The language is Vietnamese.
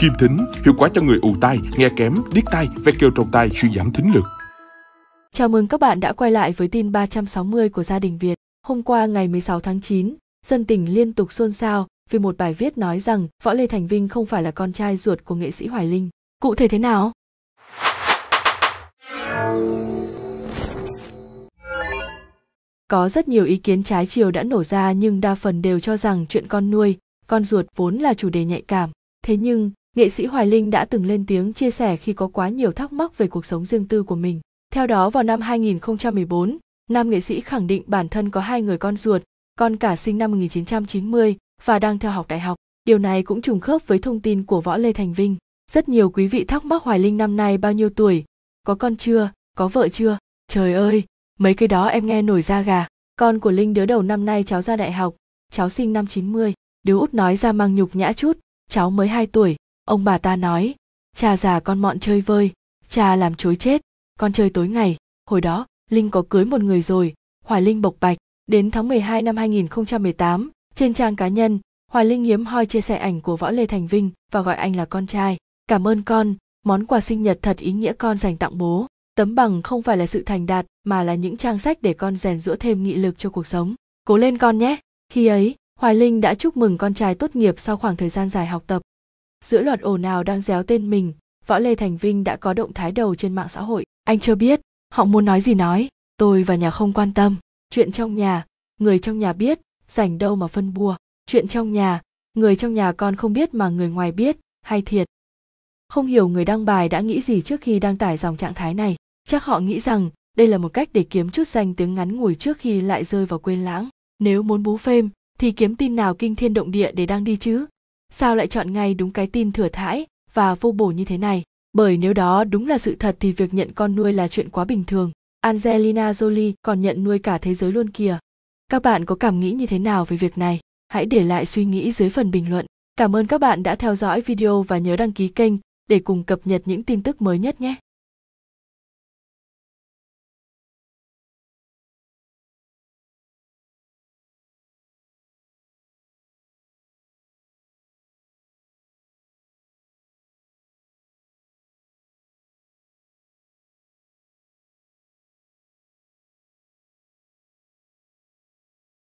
Kim thính, hiệu quả cho người ù tai, nghe kém, điếc tai, ve kêu trong tai, suy giảm thính lực. Chào mừng các bạn đã quay lại với tin 360 của gia đình Việt. Hôm qua ngày 16 tháng 9, dân tình liên tục xôn xao vì một bài viết nói rằng Võ Lê Thành Vinh không phải là con trai ruột của nghệ sĩ Hoài Linh. Cụ thể thế nào? Có rất nhiều ý kiến trái chiều đã nổ ra nhưng đa phần đều cho rằng chuyện con nuôi, con ruột vốn là chủ đề nhạy cảm. Thế nhưng, Nghệ sĩ Hoài Linh đã từng lên tiếng chia sẻ khi có quá nhiều thắc mắc về cuộc sống riêng tư của mình. Theo đó vào năm 2014, nam nghệ sĩ khẳng định bản thân có hai người con ruột, con cả sinh năm 1990 và đang theo học đại học. Điều này cũng trùng khớp với thông tin của Võ Lê Thành Vinh. Rất nhiều quý vị thắc mắc Hoài Linh năm nay bao nhiêu tuổi, có con chưa, có vợ chưa? Trời ơi, mấy cái đó em nghe nổi da gà. Con của Linh đứa đầu năm nay cháu ra đại học, cháu sinh năm 90. Đứa út nói ra mang nhục nhã chút, cháu mới 2 tuổi, ông bà ta nói cha già con mọn chơi vơi cha làm chối chết con chơi tối ngày hồi đó linh có cưới một người rồi hoài linh bộc bạch đến tháng 12 năm 2018 trên trang cá nhân hoài linh hiếm hoi chia sẻ ảnh của võ lê thành vinh và gọi anh là con trai cảm ơn con món quà sinh nhật thật ý nghĩa con dành tặng bố tấm bằng không phải là sự thành đạt mà là những trang sách để con rèn rũa thêm nghị lực cho cuộc sống cố lên con nhé khi ấy hoài linh đã chúc mừng con trai tốt nghiệp sau khoảng thời gian dài học tập giữa loạt ồn ào đang réo tên mình võ lê thành vinh đã có động thái đầu trên mạng xã hội anh cho biết họ muốn nói gì nói tôi và nhà không quan tâm chuyện trong nhà người trong nhà biết rảnh đâu mà phân bua chuyện trong nhà người trong nhà con không biết mà người ngoài biết hay thiệt không hiểu người đăng bài đã nghĩ gì trước khi đăng tải dòng trạng thái này chắc họ nghĩ rằng đây là một cách để kiếm chút danh tiếng ngắn ngủi trước khi lại rơi vào quên lãng nếu muốn bú phêm thì kiếm tin nào kinh thiên động địa để đăng đi chứ sao lại chọn ngay đúng cái tin thừa thãi và vô bổ như thế này bởi nếu đó đúng là sự thật thì việc nhận con nuôi là chuyện quá bình thường angelina jolie còn nhận nuôi cả thế giới luôn kìa các bạn có cảm nghĩ như thế nào về việc này hãy để lại suy nghĩ dưới phần bình luận cảm ơn các bạn đã theo dõi video và nhớ đăng ký kênh để cùng cập nhật những tin tức mới nhất nhé